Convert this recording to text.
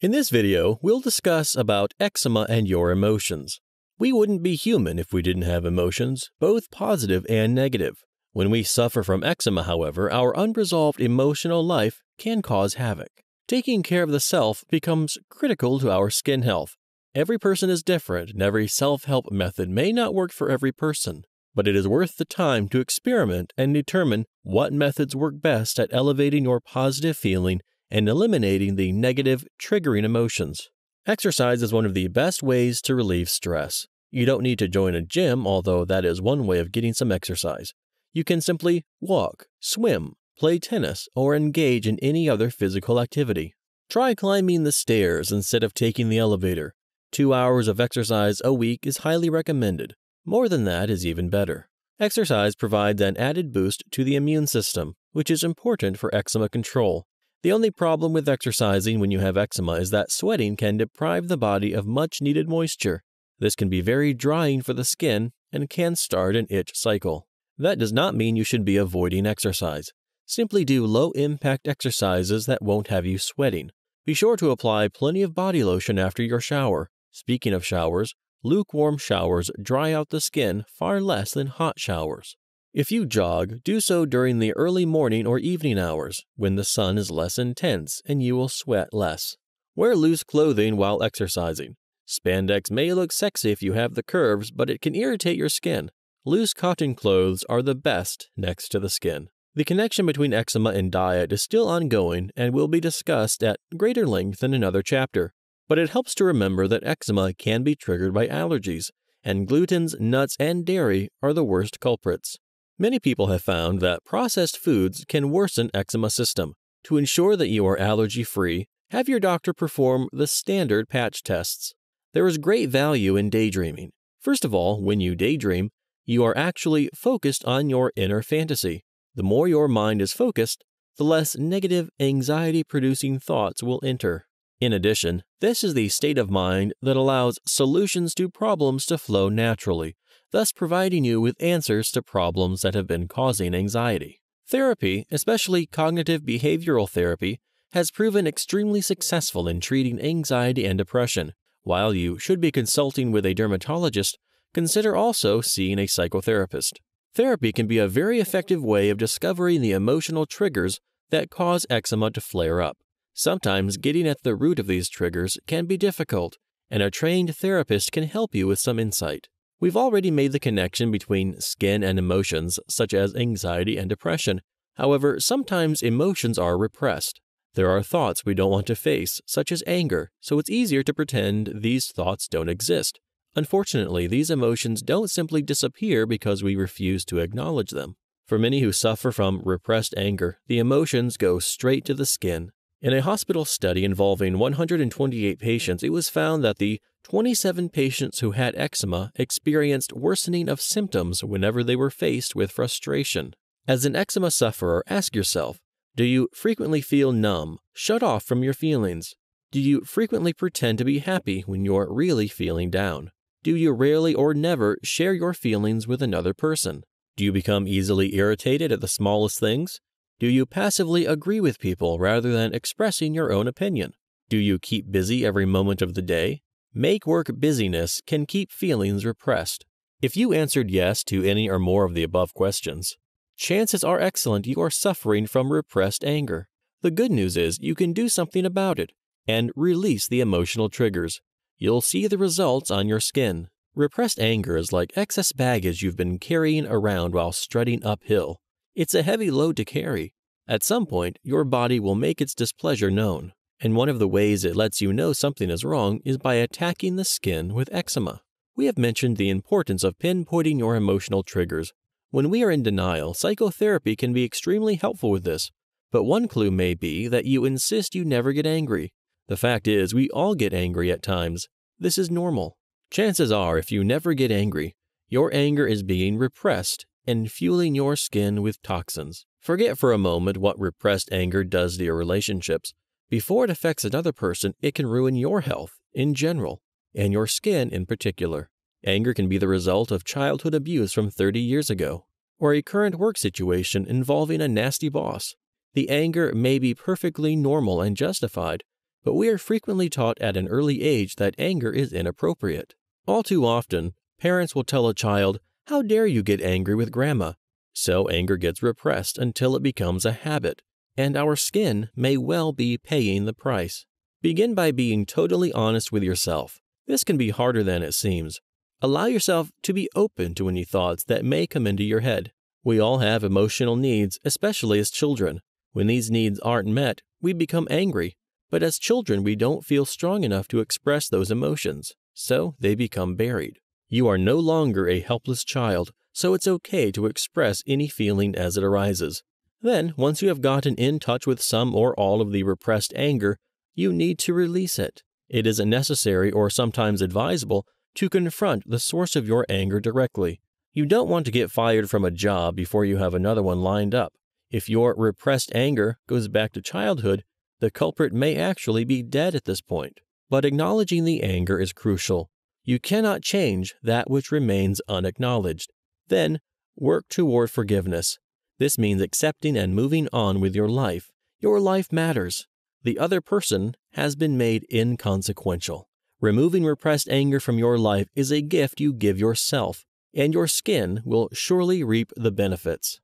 In this video, we'll discuss about eczema and your emotions. We wouldn't be human if we didn't have emotions, both positive and negative. When we suffer from eczema, however, our unresolved emotional life can cause havoc. Taking care of the self becomes critical to our skin health. Every person is different, and every self help method may not work for every person, but it is worth the time to experiment and determine what methods work best at elevating your positive feeling and eliminating the negative, triggering emotions. Exercise is one of the best ways to relieve stress. You don't need to join a gym, although that is one way of getting some exercise. You can simply walk, swim, play tennis, or engage in any other physical activity. Try climbing the stairs instead of taking the elevator. Two hours of exercise a week is highly recommended. More than that is even better. Exercise provides an added boost to the immune system, which is important for eczema control. The only problem with exercising when you have eczema is that sweating can deprive the body of much needed moisture. This can be very drying for the skin and can start an itch cycle. That does not mean you should be avoiding exercise. Simply do low impact exercises that won't have you sweating. Be sure to apply plenty of body lotion after your shower. Speaking of showers, lukewarm showers dry out the skin far less than hot showers. If you jog, do so during the early morning or evening hours when the sun is less intense and you will sweat less. Wear loose clothing while exercising. Spandex may look sexy if you have the curves, but it can irritate your skin. Loose cotton clothes are the best next to the skin. The connection between eczema and diet is still ongoing and will be discussed at greater length in another chapter, but it helps to remember that eczema can be triggered by allergies, and glutens, nuts, and dairy are the worst culprits. Many people have found that processed foods can worsen eczema system. To ensure that you are allergy free, have your doctor perform the standard patch tests. There is great value in daydreaming. First of all, when you daydream, you are actually focused on your inner fantasy. The more your mind is focused, the less negative, anxiety producing thoughts will enter. In addition, this is the state of mind that allows solutions to problems to flow naturally thus providing you with answers to problems that have been causing anxiety. Therapy, especially cognitive behavioral therapy, has proven extremely successful in treating anxiety and depression. While you should be consulting with a dermatologist, consider also seeing a psychotherapist. Therapy can be a very effective way of discovering the emotional triggers that cause eczema to flare up. Sometimes getting at the root of these triggers can be difficult, and a trained therapist can help you with some insight. We've already made the connection between skin and emotions, such as anxiety and depression. However, sometimes emotions are repressed. There are thoughts we don't want to face, such as anger, so it's easier to pretend these thoughts don't exist. Unfortunately, these emotions don't simply disappear because we refuse to acknowledge them. For many who suffer from repressed anger, the emotions go straight to the skin. In a hospital study involving 128 patients, it was found that the 27 patients who had eczema experienced worsening of symptoms whenever they were faced with frustration. As an eczema sufferer, ask yourself Do you frequently feel numb, shut off from your feelings? Do you frequently pretend to be happy when you're really feeling down? Do you rarely or never share your feelings with another person? Do you become easily irritated at the smallest things? Do you passively agree with people rather than expressing your own opinion? Do you keep busy every moment of the day? Make work busyness can keep feelings repressed. If you answered yes to any or more of the above questions, chances are excellent you are suffering from repressed anger. The good news is you can do something about it and release the emotional triggers. You'll see the results on your skin. Repressed anger is like excess baggage you've been carrying around while strutting uphill. It's a heavy load to carry. At some point, your body will make its displeasure known. And one of the ways it lets you know something is wrong is by attacking the skin with eczema. We have mentioned the importance of pinpointing your emotional triggers. When we are in denial, psychotherapy can be extremely helpful with this. But one clue may be that you insist you never get angry. The fact is, we all get angry at times. This is normal. Chances are, if you never get angry, your anger is being repressed and fueling your skin with toxins. Forget for a moment what repressed anger does to your relationships. Before it affects another person, it can ruin your health in general and your skin in particular. Anger can be the result of childhood abuse from 30 years ago or a current work situation involving a nasty boss. The anger may be perfectly normal and justified, but we are frequently taught at an early age that anger is inappropriate. All too often, parents will tell a child, How dare you get angry with grandma? So anger gets repressed until it becomes a habit and our skin may well be paying the price. Begin by being totally honest with yourself. This can be harder than it seems. Allow yourself to be open to any thoughts that may come into your head. We all have emotional needs, especially as children. When these needs aren't met, we become angry. But as children, we don't feel strong enough to express those emotions, so they become buried. You are no longer a helpless child, so it's okay to express any feeling as it arises. Then, once you have gotten in touch with some or all of the repressed anger, you need to release it. It is necessary or sometimes advisable to confront the source of your anger directly. You don't want to get fired from a job before you have another one lined up. If your repressed anger goes back to childhood, the culprit may actually be dead at this point. But acknowledging the anger is crucial. You cannot change that which remains unacknowledged. Then, work toward forgiveness. This means accepting and moving on with your life. Your life matters. The other person has been made inconsequential. Removing repressed anger from your life is a gift you give yourself, and your skin will surely reap the benefits.